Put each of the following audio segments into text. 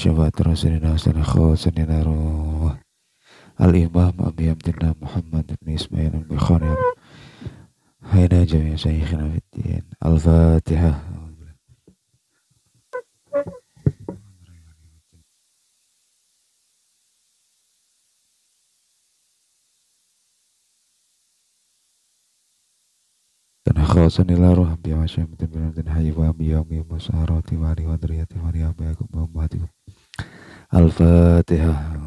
syafaat Rasulina Hasanah Khosanina Al-Imam Abi Abdillah Muhammad Ibn Ismail bin Khonir Hayna Jamiya Sayyikhina Fiddin Al-Fatiha Bismillahirrahmanirrahim. Bismillahirrahmanirrahim. Bismillahirrahmanirrahim. Al-Fatihah.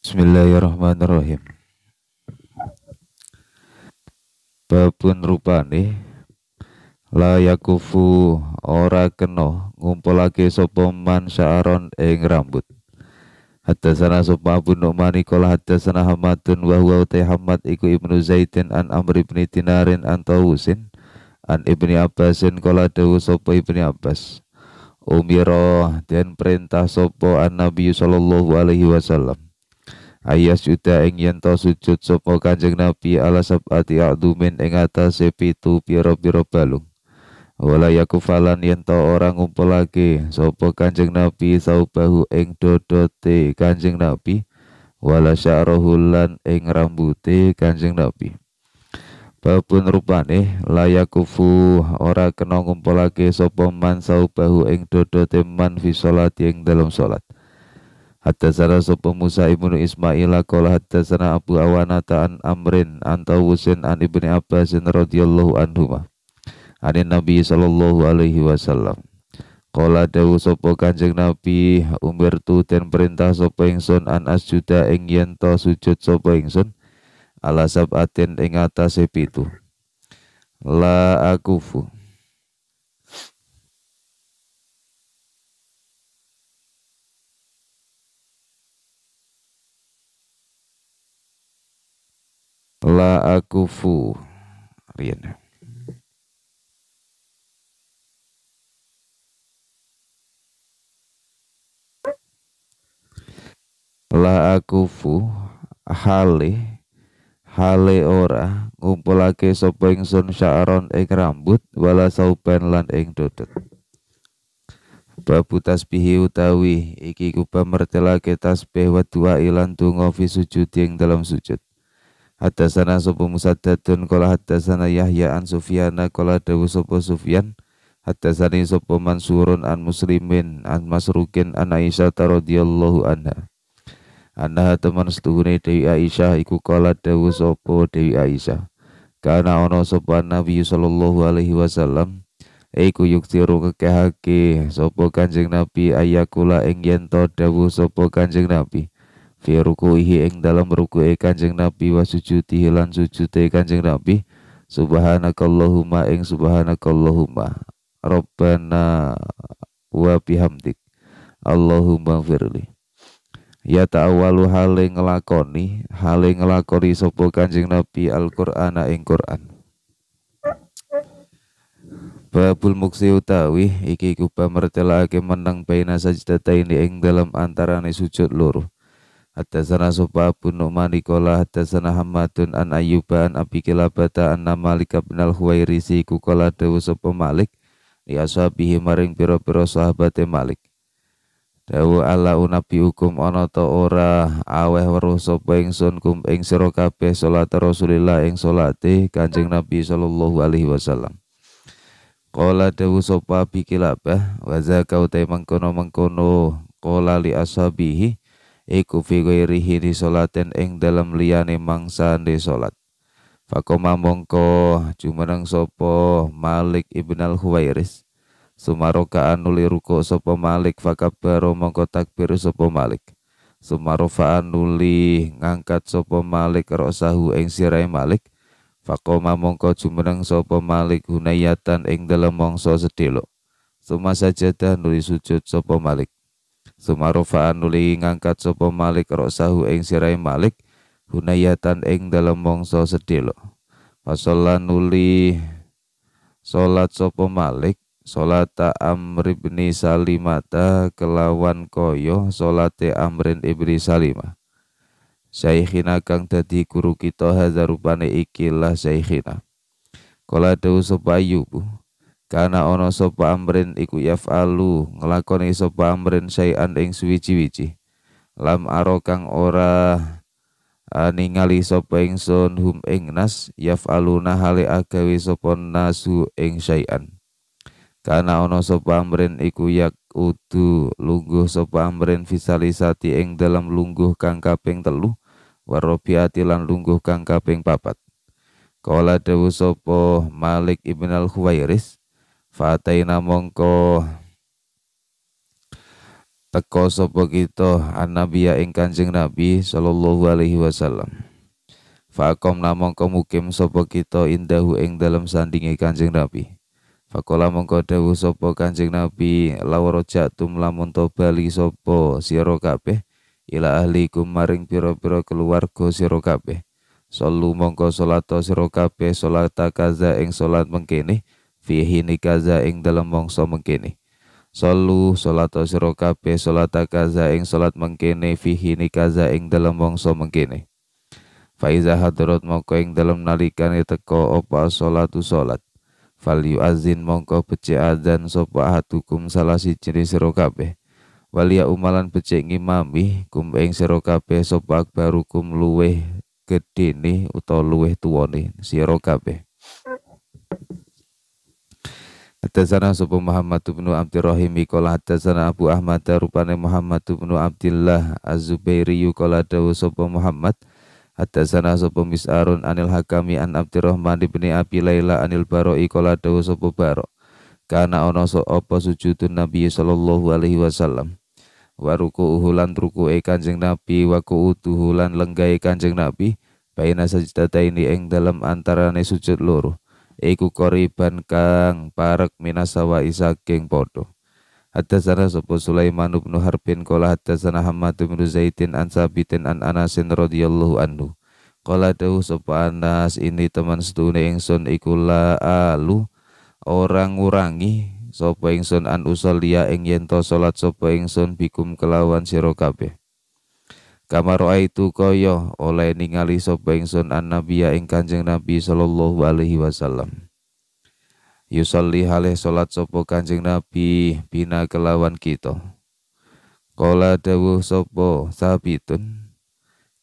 Bismillahirrahmanirrahim. babun rupane la yakufu ora kena ngumpulake sapa man sya'ron ing rambut Haddasana sopa Abu Nu'mani Kola sana Hamadun Wa huwa utai Hamad iku Ibnu Zaidin An Amr ibni Dinarin An Tawusin An Ibni Abbasin Kola dawu sopa Ibni Abbas Umiroh dan perintah sopo an Nabi Sallallahu Alaihi Wasallam ayas sudah ing yen to sujud sapa kanjeng nabi ala sabati a'dumin ing atase pitu pira-pira balung wala yakufalan yen to ora ngumpulake sapa kanjeng nabi saubahu ing dodote kanjeng nabi wala sya'rohulan ing rambute kanjeng nabi babun rupane layakufu ora kena ngumpulake sapa man saubahu ing dodote man fi salat ing dalam salat Hatta sana sopa Musa ibnu Ismaila Kola hatta sana Abu Awanata an Amrin An Tawusin an Ibni Abbasin radhiyallahu anhuma, Anin Nabi sallallahu alaihi wasallam Kola dawu sopo kanjeng Nabi Umir tu ten perintah sopo ingsun An asjuda ing yento sujud sopo ingsun Ala sabatin ing atas pitu La akufu la fu, Rian ya. la akufu hale hale ora ngumpulake sapa ingsun sya'ron ing rambut wala sauban lan ing dodot babu tasbih utawi iki ku pamertelake tasbih wa dua ilan tungo fi sujud ing dalam sujud sopo sapa Musaddadun qala sana Yahya an Sufyana kola dawu sopo Sufyan hadasani sopo Mansurun an Muslimin an Masrukin an Aisyah radhiyallahu anha Anha teman setuhune Dewi Aisyah iku qala dawu sapa Dewi Aisyah Karena ono sapa Nabi sallallahu alaihi wasallam Iku yuktiru kekehake sopo Kanjeng Nabi ayakula ing yen to dawuh sapa Kanjeng Nabi fi ihi ing dalam rukuke Kanjeng Nabi wa sujudi hilan sujude Kanjeng Nabi subhanakallahumma ing subhanakallahumma rabbana wa bihamdik Allahumma firli ya ta'awalu hale ngelakoni hale ngelakoni sopok Kanjeng Nabi Al-Qur'an ing Qur'an Babul muksi utawi iki iku pamertelake menang baina sajdataini ing dalam antarane sujud loro Hatasana Sofa bin Nu'man Rikola Hatasana Hamadun An ayuban An Abi Kilabata An Malik bin Al-Huwairisi Kukola Dewa Sofa Malik Li ashabihi maring piro-piro sahabate Malik Dawu ala unabi hukum ono ta ora aweh weruh sapa ingsun kum ing sira kabeh Rasulillah ing Kanjeng Nabi sallallahu alaihi wasallam. Qala dawu sapa bikilabah wa zakau te mengkono mengkono li ashabihi iku fi ghairihi di salaten ing dalam liyane mangsane salat Fakoma mongko jumeneng sopo Malik ibn al Huwairis Sumaroka anuli ruko sopo Malik Fakabaro mongko takbir sopo Malik Sumarofa anuli ngangkat sopo Malik rosahu ing sirai Malik Fakoma mongko jumeneng sopo Malik Hunayatan ing dalam mongso sedelo Suma sajadah nuli sujud sopo Malik Sumarofa nuli ngangkat sapa Malik Rosahu ing sirai Malik hunayatan ing dalam mongso sedelo. Fasolan nuli solat sapa Malik salata Amr ibni Salimata kelawan koyo salate Amrin ibni Salimah. Saikhina kang dadi guru kita hazarupane ikilah Saikhina. Kala dewa sapa Ayubu karena ono sapa amrin iku yafalu ngelakoni sapa amrin sayan ing suwiji wici Lam aro kang ora ningali sapa ingsun hum ing nas yafaluna hale agawe sopon nasu ing an. Karena ono sapa amrin iku yak utu lungguh sapa amrin fisalisati ing dalam lungguh kang kaping telu warobiati lan lungguh kang kaping papat. Kala dawuh sopo Malik ibn al-Khuwairis fataina mongko teko sapa kita annabiya ing Kanjeng Nabi sallallahu alaihi wasallam Fakom namong mukim sopo kita indahu ing dalam sandingi Kanjeng Nabi Fakola mongko dawuh sopo Kanjeng Nabi law rajatum lamun to bali sapa sira kabeh ila ahlikum maring piro piro keluarga siro kabeh Solu mongko solato siro kabeh solata kaza ing solat mengkene fihi nikaza ing dalam mongso mengkene Solu salat sirokabe. kabeh salat kaza ing salat mengkene fihi nikaza ing dalam mongso mengkene Faiza hadrot mongko ing dalam nalikane teko opa salatu salat fal azin mongko becik azan sapa hukum salasi siji sirokabe. Walia umalan becik ngimami kum ing sira kabeh sapa barukum luweh gedhe nih utawa luweh tuwane sira kabeh Hatasana sapa Muhammad bin Abdurrahim qala hatasana Abu Ahmad rupane Muhammad bin Abdullah Az-Zubairi qala dawu sapa Muhammad Hatasana sapa Mis'arun anil Hakami an Abdurrahman bin Abi Laila anil Baroi qala dawu sapa Baro Kana so opo sujudun Nabi sallallahu alaihi wasallam wa Uhulan lan ruku'e Kanjeng Nabi wa qu'uduhu Lenggai lenggahe Kanjeng Nabi baina ini Eng dalam antarane sujud loro iku koriban kang parek minasawa sawa isaking padha Hadatsana sapa Sulaiman bin Harbin kola hadatsana Hammad bin Zaidin an Sabitin an Anas radhiyallahu anhu Kala dawuh sopo Anas ini teman setune ingsun ikula la alu orang urangi. sapa ingsun an usolia ing yento to salat sapa ingsun bikum kelawan sira Kamaro itu koyo oleh ningali sapa ingsun bia ing Kanjeng Nabi sallallahu alaihi wasallam. Yusalli halih solat sopo Kanjeng Nabi bina kelawan kita. Kala dawuh sapa sabitun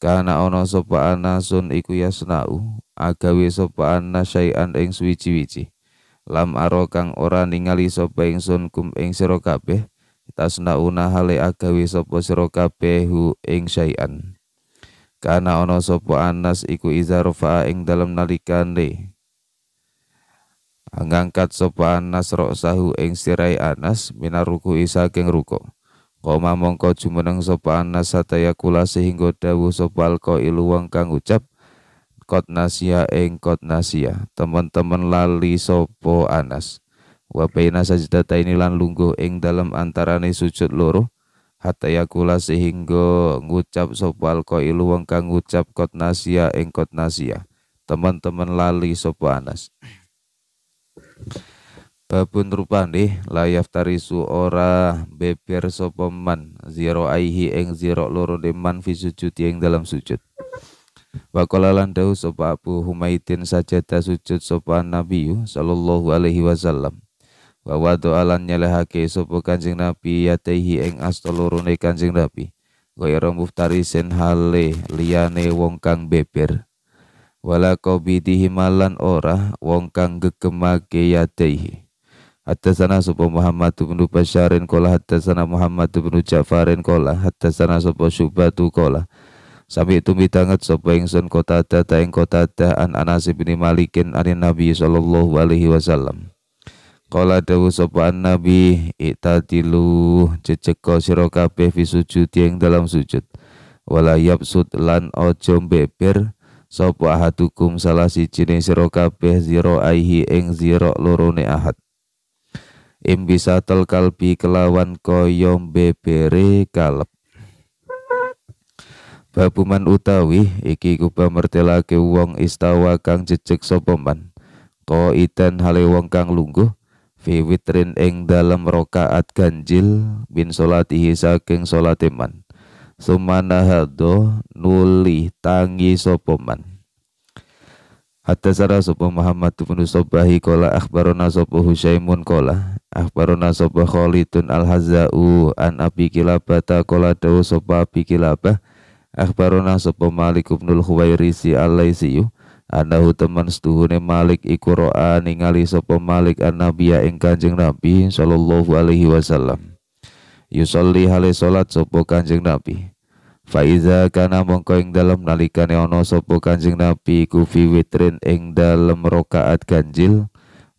kana ana sapa anasun iku yasnau agawe sopo anas syai'an ing eng wiji Lam aro kang ora ningali sapa kum ing sira kabeh tasna una hale agawe sapa sira kabehu ing syai'an kana ana sapa anas iku izarfa ing dalam nalikane angangkat sapa anas roksahu ing sirai anas minaruku isa keng ruko koma mongko jumeneng sapa anas sataya kula sehingga dawuh sopal alqa ilu wong kang ucap kot nasia ing kot nasia temen-temen lali sopo anas wa baina sajdataini lan lungguh ing dalem antarane sujud loro hatta yakula sehingga ngucap sopal ilu wong kang ngucap kot nasia ing kot nasia teman-teman lali sopo anas babun nih layaf tarisu ora beber sopo man ziro aihi ing ziro loro deman fi sujud ing dalam sujud Wakola lan dawuh sapa Abu Humaidin sopan sujud sapa Nabi sallallahu alaihi wasallam bahwa doalan alan nyelehake sopo kanjeng nabi yatehi eng astolurune lorone kanjeng nabi ghairu tarisen hale liane wong kang beber wala qabidihi himalan ora wong kang gegemake yatehi Hattasana sopo Muhammad bin kola kola, hattasana Muhammad ibnu Ja'farin kola, hattasana sopo Syubatu kola. Sampai itu mitanget yang engson kota ada ta kota kota ada an Anas bin Malikin anin Nabi sallallahu alaihi wasallam Kala dawu sopan nabi itadilu jejeka sira kabeh fi sujud ing dalam sujud. Wala yabsud lan aja beber sapa ahadukum salah si ning siro kabeh zira aihi ing zira lorone ahad. tel kalbi kelawan kaya bebere kalep. Babuman utawi iki kuba mertelake wong istawa kang jejeg sapa Ko iten hale wong kang lungguh fi witrin ing dalam rokaat ganjil bin solatihi saking solatiman sumana hado nuli tangi sopoman Hatta sara sopo Muhammad bin Sobahi kola akbarona sopo Husaimun kola akbarona sopo Khalidun al Hazau an abi kilabata kola dawu sopo abi kilabah akhbarona sopo Malik bin al-Khuwairisi anahu teman setuhune Malik iku roa ningali sapa Malik annabiya ing Kanjeng Nabi sallallahu alaihi wasallam Yusoli hale solat sopo Kanjeng Nabi Faiza kana mongko ing dalem nalikane ono sopo Kanjeng Nabi iku fi witrin ing dalam rokaat ganjil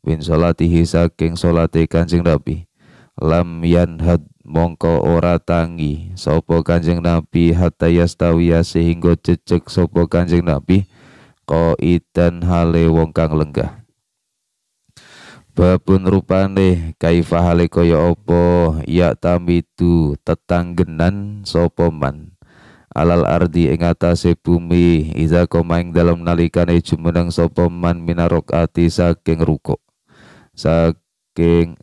Win salatihi saking salate Kanjeng Nabi lam yanhad mongko ora tangi sopo Kanjeng Nabi hatta yastawiya sehingga cecek sopo Kanjeng Nabi qaidan hale wong kang lenggah babun rupane kaifa hale kaya apa ya tamitu tetanggenan sapa man alal ardi ing atase bumi iza koma ing dalem nalikane jumeneng sapa man ati saking ruko saking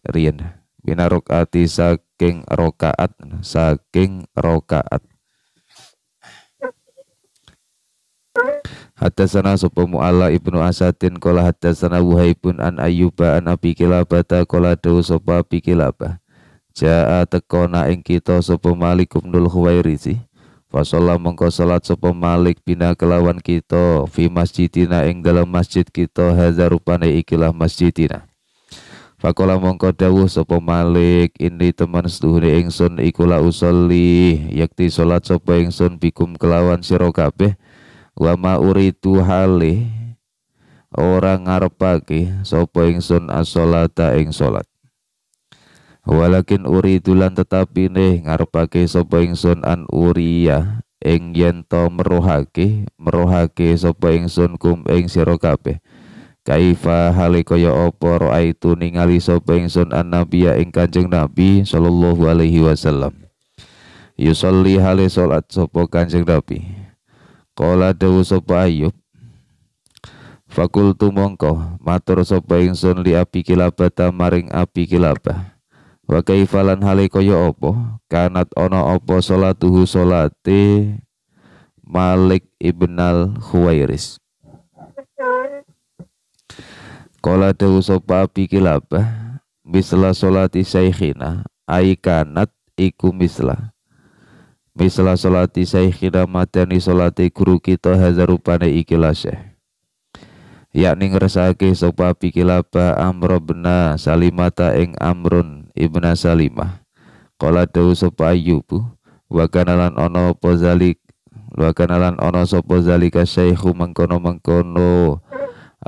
minarok ati saking rokaat saking rokaat Hattasana sapa Mu'alla ibnu asatin Kola hattasana Wuhaibun an Ayyuba an Abi Kilabata Kola dawu sapa Abi Kilabah Ja'a tekona ing kita sapa Malik ibnul fasola Fasolla mengko salat sapa Malik bina kelawan kita fi masjidina ing dalam masjid kita hadza rupane ikilah masjidina Fakola mongko dawuh sapa Malik ini teman seduhune ingsun ikula la usolli yakti salat sapa ingsun bikum kelawan sira kabeh wa ma uritu hale ora ngarepake sapa ingsun as-salata ing salat walakin uridu lan tetapi ne ngarepake sapa ingsun an uriya ing yen to merohake merohake sapa ingsun kum ing sira kabeh kaifa hale kaya apa itu ningali sapa ingsun an nabiya ing kanjeng nabi sallallahu alaihi wasallam Yusoli hale salat sapa kanjeng nabi Kola dawu sapa Ayub Fakultu mongko matur sapa ingsun li api kilabata maring api kilabah Wa kaifalan hale kaya apa kanat ono opo salatuhu salate Malik ibn al Khuwairis Qala dawu sapa api kilabah misla salati saikhina aikanat iku mislah. Misal saya kira mateni salati guru kita hazarupane ikilah syekh. Yakni ke sopa pikilaba amro bena Salimata ing Amrun ibna Salimah. Kala dawu sopa Ayyubu wakanalan ono ana apa zalik Wakanalan ono zalika syekhu mengkono-mengkono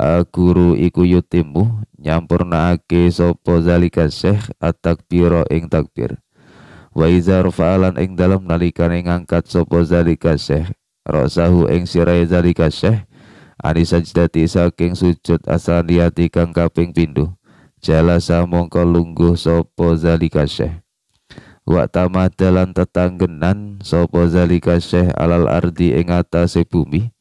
uh, guru iku yutimu nyampurnaake sapa zalika syekh at ing takbir. wa iza rafa'alan ing dalem nalikane angkat sapa zalika syekh rasahu ing sirai zalika syekh ani sajdati saking sujud asal niati kang kaping pindho jalasa mongko lungguh sapa zalika syekh wa tamadalan tetanggenan sapa zalika syekh alal ardi ing atase bumi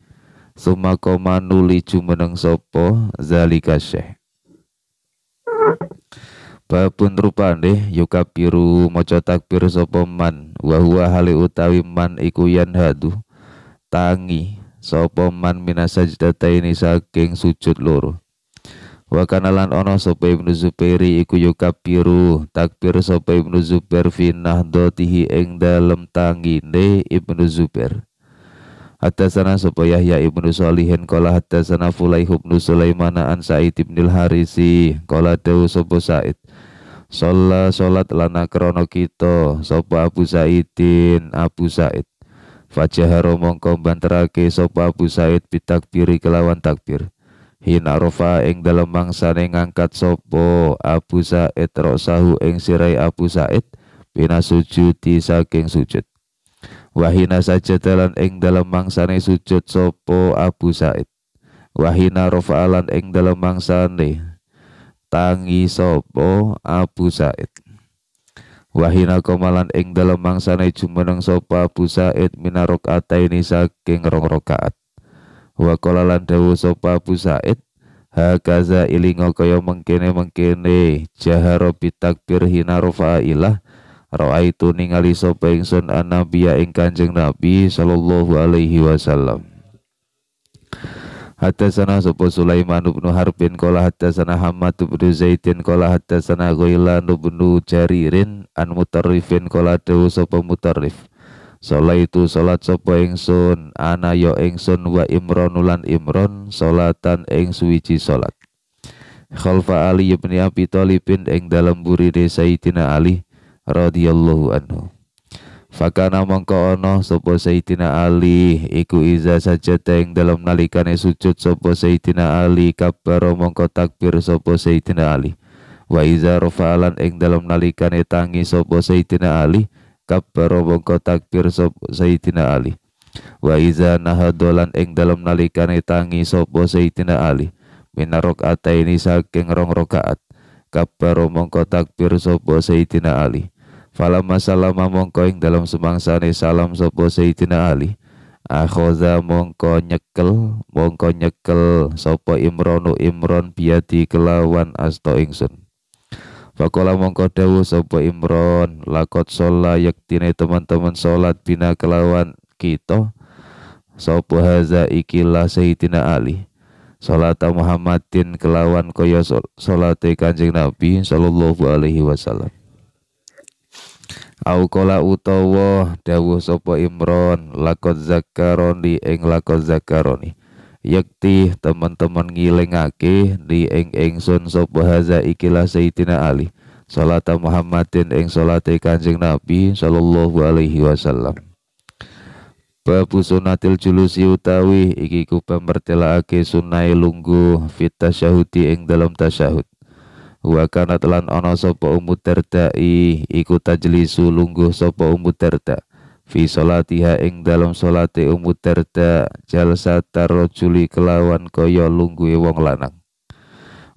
summa koma nuli jumeneng sapa zalika syekh Babun rupane nih, ya maca takbir sapa man Wahua huwa hali utawi man iku yan hadu, tangi sapa man ini saking sujud loro Wakanalan ono lan Ibnu zuperi iku ya biru takbir sapa Ibnu zuper finah dotihi eng dalem nih Ibnu Hatta sana supaya Yahya Ibnu Solihin kalah sana Fulaih Ibnu Sulaiman an Sa'id Ibnil Harisi kola dawu sapa Sa'id Sholat sholat lana krono kita Sopa Abu Saidin Abu Said Fajaharo mongko banterake Sopa Abu Said bitakbiri kelawan takbir Hina rofa ing dalam mangsane ngangkat sopo Abu Said eng ing sirai Abu Said Bina sujudi saking sujud Wahina telan ing dalam mangsane sujud sopo Abu Said Wahina alan ing dalam mangsane tangi sopo Abu Said wahina komalan ing dalam mangsane jumeneng sopo Abu Said minarok ini saking rong rokaat, wa qala lan dawuh Abu Said hakaza ilinga kaya mengkene mengkene jaharo bitakbir hina roa itu ningali sapa ingsun annabiya ing Kanjeng Nabi sallallahu alaihi wasallam Hatta sana sapa Sulaiman bin Harbin qala haddasana Hammad bin Zaidin hatta sana Ghailan bin Jaririn an Mutarrifin qala dawu sapa Mutarrif Salaitu salat sapa ingsun ana yo ya ingsun wa Imronulan Imron salatan ing suwiji salat Khalfa Ali bin Abi Thalib ing dalam buri desa itina Ali radhiyallahu anhu Fakana mongko ono sopo Sayyidina Ali iku iza saja teng dalam nalikane sujud sopo Sayyidina Ali Kabaro mongko takbir sopo Sayyidina Ali wa iza rofaalan eng dalam nalikane tangi sopo Sayyidina Ali Kabaro mongko takbir sopo Sayyidina Ali wa iza nahadolan eng dalam nalikane tangi sopo Sayyidina Ali ata ini saking rong rokaat, Kabaro mongko takbir sopo Sayyidina Ali Fala masalama mongko ing dalam semangsane salam sopo Sayyidina Ali. Akhoza mongko nyekel, mongko nyekel sopo Imronu Imron piati kelawan asto ingsun. Fakola mongko dawuh sopo Imron, lakot sholat yaktine teman-teman sholat bina kelawan kita. Sopo haza ikilah Sayyidina Ali. Salat Muhammadin kelawan kaya salate Kanjeng Nabi sallallahu alaihi wasallam au kola utawa dawuh sapa Imron lakot zakaroni ing lakot zakaroni yakti teman-teman ngilingake di ing ingsun sapa haza ikilah Sayyidina Ali salata Muhammadin eng salate Kanjeng Nabi sallallahu alaihi wasallam. Babu sunatil julusi utawi iki ku pemertelaake sunai lunggu, fit tasyahudi eng dalam tasyahud wa kana telan ana sapa ummu darda iku tajlisu lungguh sapa ummu darda fi salatiha ing dalam salate ummu darda taro culi kelawan kaya lungguhe wong lanang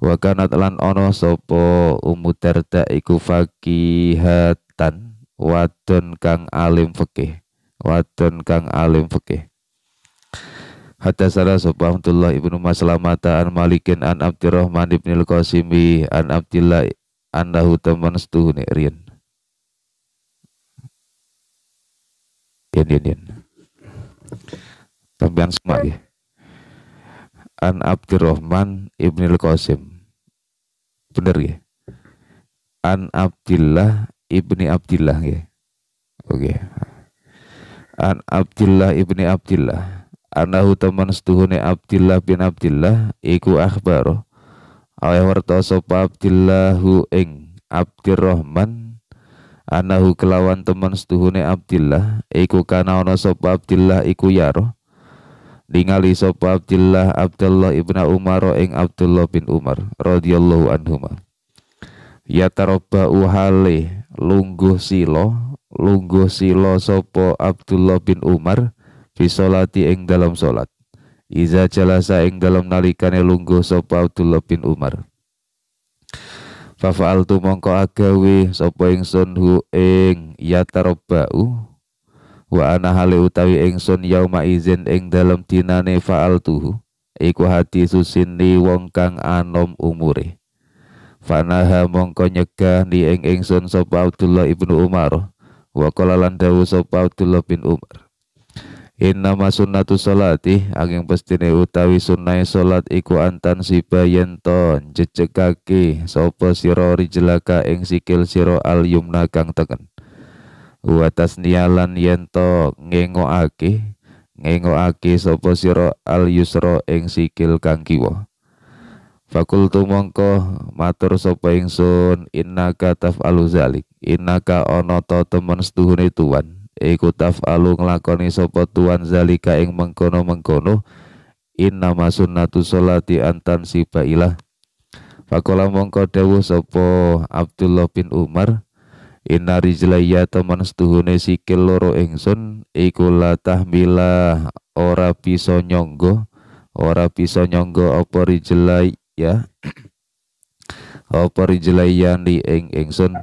wa kana telan ana sapa ummu darda iku fakihatan wadon kang alim fikih wadon kang alim fikih Hatta Hatasara subhanallah ibnu Maslamata an Malikin an Abdurrahman ibn al-Qasimi an Abdillah Nahu teman ne rian. Ya yan yan. Tambahan semak ya. An Abdurrahman ibn al-Qasim. Bener ya? An Abdillah ibni Abdillah ya. Oke. Okay. An Abdillah ibni Abdillah anahu teman setuhune Abdillah bin Abdillah iku akhbaro aweh warta sapa Abdillahu ing Abdirrahman anahu kelawan teman setuhune Abdillah iku kana ana sapa Abdillah iku yaro Dingali sopa Abdillah Abdullah ibn Umar ing Abdullah bin Umar radhiyallahu anhuma ya taroba uhali lungguh silo lungguh silo sopo Abdullah bin Umar fi sholati ing dalam solat, iza jalasa ing dalam nalikane lungguh sapa Abdullah bin Umar tu mongko agawe Sopo ingsun hu ing yatarabba'u wa ana hale utawi ingsun yauma izin ing dalam dinane tuhu iku hati susini wong kang anom umure Fanaha mongko nyegah ni ing ingsun sapa Abdullah ibnu Umar wa qala lan dawuh sapa Abdullah bin Umar Innama sunnatu salati angin pestine utawi sunnahe salat iku antan sibayen ton kaki, sopo siro rijelaka ing sikil siro al yumna kang teken. Wa tasniyalan yen to ngengokake aki sopo siro al yusro ing sikil kang kiwo, Fakultu mongko matur sopo ingsun innaka tafalu zalik innaka ana ta temen setuhune tuan iku taf'alu nglakoni sapa tuan zalika ing mengkono-mengkono inna sunnatu sholati antan siba ilah Pakola mongko dawuh sopo Abdullah bin Umar inna rijlaya teman setuhune sikil loro ingsun iku la tahmila ora bisa ora bisa opori apa opori iya, apa rijlaya eng ing ingsun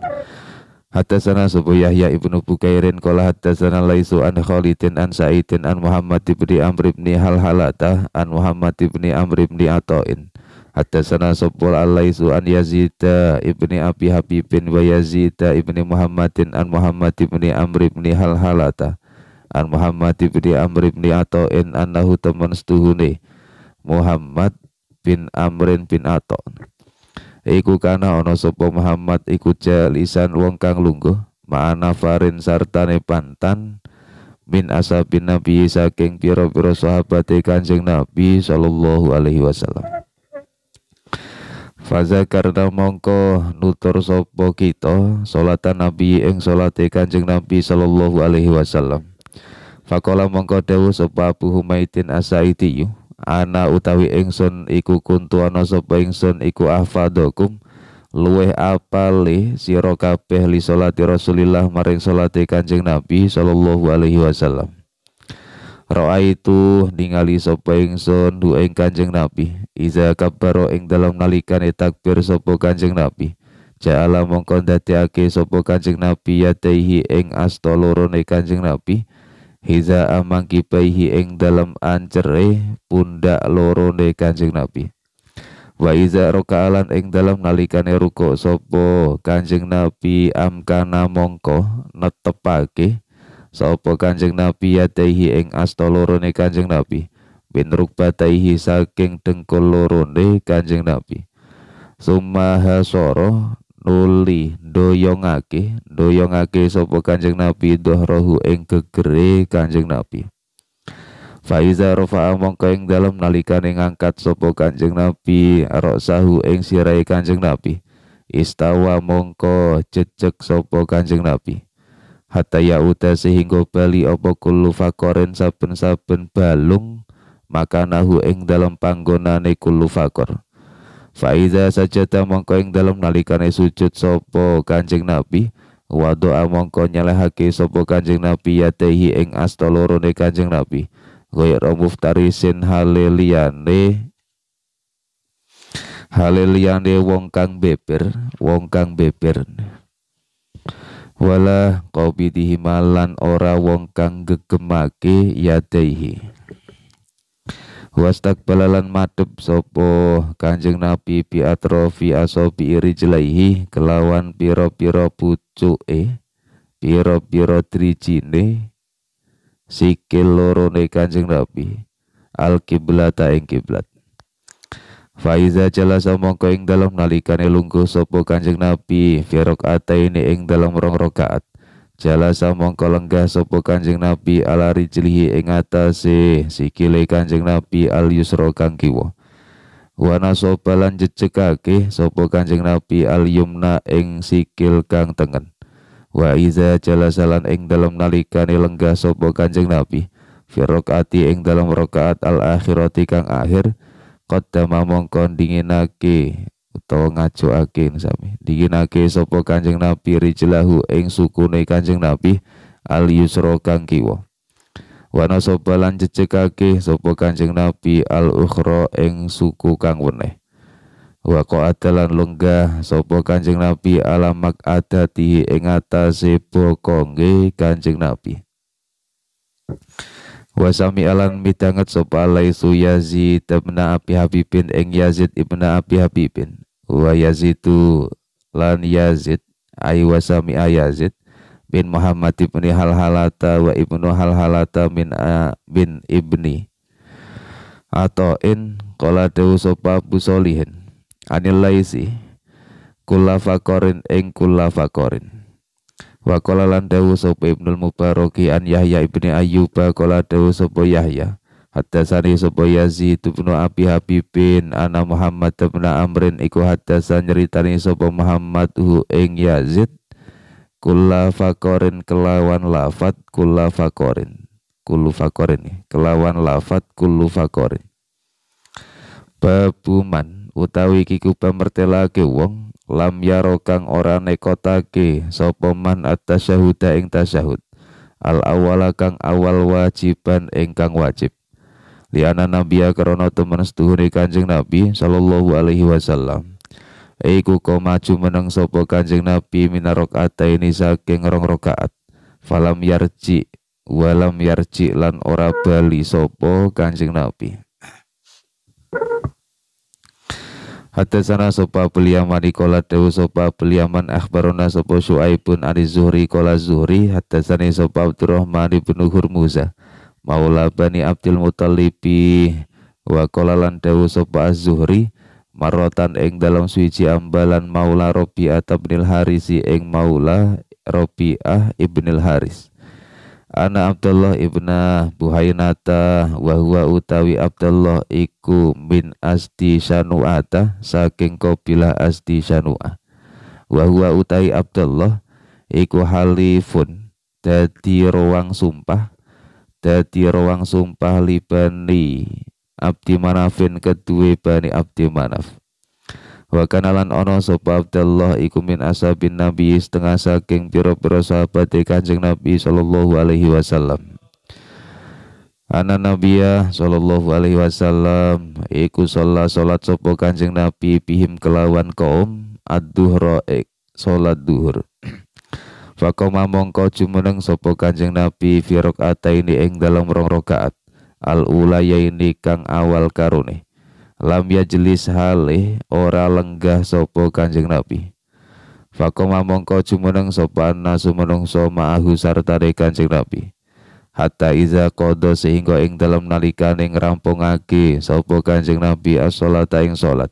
sana Subu Yahya ibnu Bukairin Kola sana Laisu an Khalidin an Sa'idin an Muhammad ibni Amr ibni hal-halata an Muhammad ibni Amr ibni Atain sana sobol Al-Laisu an Yazid ibni Abi Habibin wa Yazid ibni Muhammadin an Muhammad ibni Amr ibni hal-halata an Muhammad ibni Amr ibni Atain annahu teman setuhuni Muhammad bin Amrin bin Atain iku kana ana sapa Muhammad iku jalisan wong kang lungguh ma'ana farin sartane pantan min ashabin nabi saking pira-pira sahabate kanjeng nabi sallallahu alaihi wasallam Faza karena mongko nutur sopo kita solatan nabi eng salat kanjeng nabi sallallahu alaihi wasallam Fakola mongko dewu sopo Abu Humaitin Asaitiyu ana utawi ingsun iku kuntu ana sapa ingsun iku ahfadukum luweh apale sira kabeh li salati Rasulillah maring salate Kanjeng Nabi sallallahu alaihi wasallam itu ningali sapa ingsun ing Kanjeng Nabi iza kabbaro ing dalam nalikane takbir sapa Kanjeng Nabi Ja'ala mongko ndadekake sapa Kanjeng Nabi yataihi ing astoloro lorone Kanjeng Nabi hiza amangki paihi eng dalam ancere pundak lorone Kanjeng Nabi wa iza rokaalan eng dalam nalikane ruko sopo Kanjeng Nabi amkana mongko netepake sopo Kanjeng Nabi yatehi eng asta lorone Kanjeng Nabi bin rukbataihi saking dengkul lorone Kanjeng Nabi summa hasoro nuli doyongake doyongake sopo Kanjeng Nabi rohu ing gegere Kanjeng Nabi Faiza rofa mongko ing dalem nalikane ngangkat sapa Kanjeng Nabi roksahu ing sirai Kanjeng Nabi istawa mongko cecek sopo Kanjeng Nabi hatta yauta sehingga bali opo kullu fakoren saben-saben balung makanahu ing dalam panggonane kulufakor fakor Faiza saja mongko ing dalam nalikane sujud sopo kanjeng nabi Wa Wado mongko nyalehake sopo kanjeng nabi yatehi ing astolorone kanjeng nabi Goy romuf tarisin haleliane Haleliane wong kang beber Wong kang beber Wala kau bidihimalan ora wong kang gegemake yatehi Yatehi balalan madep sopo kanjeng nabi bi atrofi asobi jelaihi kelawan piro-piro eh, piro-piro drijine sikil lorone kanjeng nabi al kiblat ing kiblat Faiza sama kau ing dalam nalikane lungguh sopo Kanjeng Nabi firok ini ing dalam rong rokaat. Jalasa mongko lenggah sapa Kanjeng Nabi ala rijlihi ing atase sikile Kanjeng Nabi al yusra kang kiwa. Wana sapa lan jejegake sapa Kanjeng Nabi al yumna ing sikil kang tengen. Wa iza jalasa lan ing dalem nalikane lenggah sapa Kanjeng Nabi fi ing dalam rakaat al akhirati kang akhir qaddama mongko dinginake utawa ngajokake sami diginake sapa kanjeng nabi rijlahu ing ne kanjeng nabi al yusro kang kiwa wana sobalan lan jejekake sapa kanjeng nabi al ukhra ing suku kang weneh wa qatalan lungga sapa kanjeng nabi alamak adati ing atase bokonge kanjeng nabi wa sami alan mitangat sapa laisu Yazid ibn Abi Habibin eng Yazid ibn Abi Habibin wa Yazidu lan Yazid ai wasami sami Yazid bin Muhammad ibn Halhalata wa ibnu Halhalata min bin ibni atau in kola dewu sapa busolihin anil laisi kula fakorin ing Wa qala lan dawu sapa Ibnu Mubaraki an Yahya ibni Ayyub qala dawu sapa Yahya Hadasani sapa Yazid Tubnu Abi Habibin ana Muhammad bin Amrin iku Hadasan nyeritani sapa Muhammad hu ing Yazid kula fakorin kelawan lafat kula fakorin kulu fakorin ya, kelawan lafat kulu fakorin babuman utawi kiku pemertelake wong lam yaro kang ora nekotake sapa man at-tasyahuda ing tasyahud al awala kang awal wajiban ingkang wajib liana nabiya krana temen setuhune kanjeng nabi sallallahu alaihi wasallam iku kau maju meneng sopo kanjeng nabi minarok ata ini saking rong rokaat falam yarji walam yarji lan ora bali sopo kanjeng nabi Hatasana sopa beliaman ikola dewu sopa beliaman akhbarona sopa syu'aibun ani zuhri kola zuhri hatasani sopa abdurrahman ibn hurmuza maula bani abdil mutalibi wa kola lan dewu sopa zuhri marotan eng dalam suci ambalan maula robi'ah ibnil harisi eng maula robi'ah ibnil haris Ana Abdullah ibna Buhainata wa huwa utawi Abdullah iku min Asdi Sanu'ata saking kabilah Asdi Sanu'ah. Wa huwa utawi Abdullah iku halifun dadi ruang sumpah dadi ruang sumpah libani Abdi Manafin kedua Bani Abdi Manaf wa kanalan ono sapa Abdullah iku min ashabin nabi setengah saking pira-pira sahabat e Kanjeng Nabi sallallahu alaihi wasallam Ana nabiya sallallahu alaihi wasallam iku sholat salat sapa Kanjeng Nabi pihim kelawan kaum ad-duhra e, salat duhur Fakoma mongko jumeneng sapa Kanjeng Nabi fi ini ing dalam rong rakaat al ula ini kang awal karuneh lam jelis hale ora lenggah sopo kanjeng nabi Fakoma mongko jumeneng sopan nasu menungso ma'ahu sartane kanjeng Nabi. Hatta iza kodo sehingga ing dalam nalikan ing rampungake sopo kanjeng Nabi asolat aing ing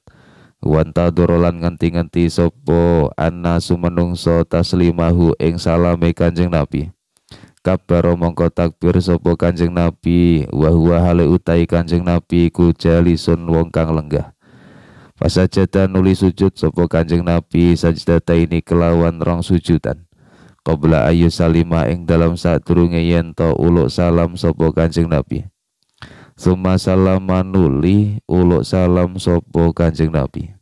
Wanta dorolan nganti-nganti sopo anna sumenungso taslimahu ing salame kanjeng Nabi kabbaro mongko takbir sopo Kanjeng Nabi wahua hale utai Kanjeng Nabi ku sun wong kang lenggah dan nuli sujud sopo Kanjeng Nabi sajidata ini kelawan rong sujudan qabla ayu salima ing dalam saat yen yento uluk salam sopo Kanjeng Nabi Suma salam manuli uluk salam sopo Kanjeng Nabi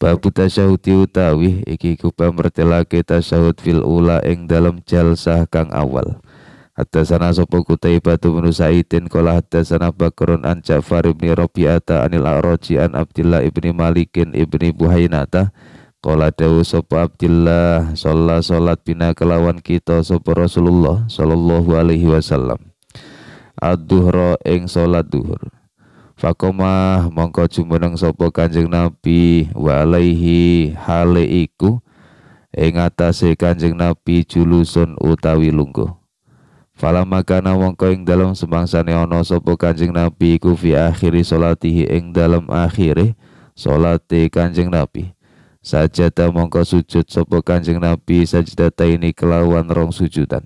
Babu tasyahudi utawi iki kuba mertelake tasyahud fil ula ing dalam jalsah kang awal. Hadasana sapa batu bin Sa'idin qala hadasana Bakrun an Ja'far ibn Rabi'ata anil A'raji an Abdillah ibni Malikin ibni Buhaynata, Qala dawu sapa Abdillah sholat sholat bina kelawan kita sapa Rasulullah sallallahu alaihi wasallam Ad-duhra ing sholat duhur Fakomah mongko jumeneng sopo Kanjeng Nabi wa alaihi hale iku ing atase Kanjeng Nabi julusun utawi lungguh. Fala makana mongko ing dalam semangsane ana sopo Kanjeng Nabi iku fi akhiri salatihi ing dalam akhire salate Kanjeng Nabi. Sajada mongko sujud sapa Kanjeng Nabi sajdata ini kelawan rong sujudan.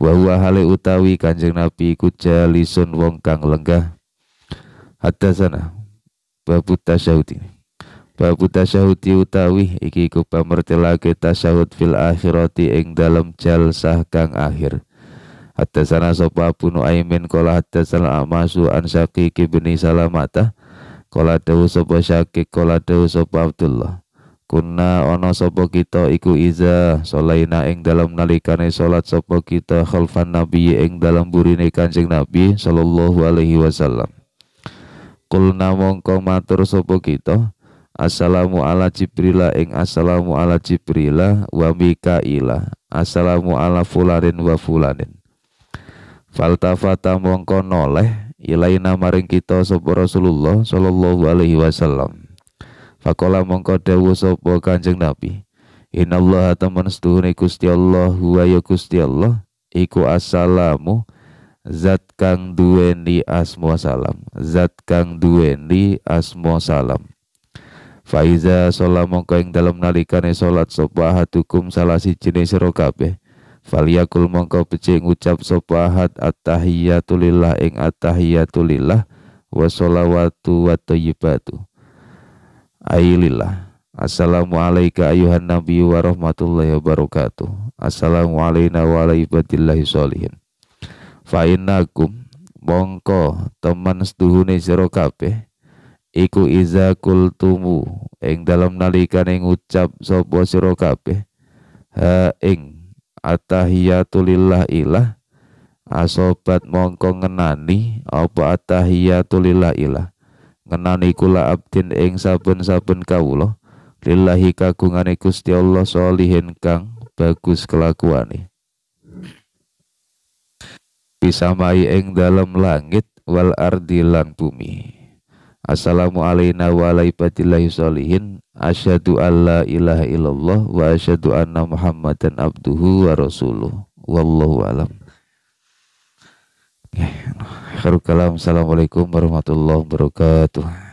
Wa huwa hale utawi Kanjeng Nabi iku jalisun wong kang lenggah sana babu tasyahud ini. Babu tasyahud utawi iki iku pamertelake tasyahud fil akhirati ing dalam jalsah kang akhir. Hadasana sapa Abu Nuaimin ada sana Amasu an Syaqiq bin Salamata kolah dawu sapa syaki kolah dawu sapa Abdullah Kuna ono sapa kita iku iza solaina ing dalam nalikane solat sapa kita khalfan nabi ing dalam burine Kanjeng Nabi sallallahu alaihi wasallam Kulna mongko matur sopo kita Assalamu ala Jibrila ing assalamu ala Jibrila wa Mikaila assalamu ala fularin wa fulanin Faltafata mongko noleh ilaina maring kita sopo Rasulullah sallallahu alaihi wasallam Fakola mongko dawuh sopo Kanjeng Nabi teman tamanstuhune Gusti Allah wa kusti ya Allah iku assalamu zat kang duweni asmo salam zat kang duweni asmo salam Faiza sholat mongko ing dalam nalikane sholat hatukum salah si jenis sirokabe Faliyakul mongko becik ngucap hat attahiyatulillah ing attahiyatulillah wa watoyibatu Ailillah Assalamualaikum ayuhan nabi warahmatullahi wabarakatuh Assalamualaikum warahmatullahi wabarakatuh fainakum mongko teman seduhune sira kabeh iku iza kultumu ing dalam nalikane ngucap sapa sira kabeh ha ing attahiyatulillah ilah asobat mongko ngenani apa attahiyatulillah ilah ngenani kula abdin ing saben-saben kawula lillahi kagungane Gusti Allah solihin kang bagus kelakuane pisamai ing dalam langit wal ardi lan bumi Assalamu alayna wa ala sholihin asyhadu alla ilaha illallah wa asyhadu anna muhammadan abduhu wa rasuluh wallahu alam Khairul Assalamualaikum warahmatullahi wabarakatuh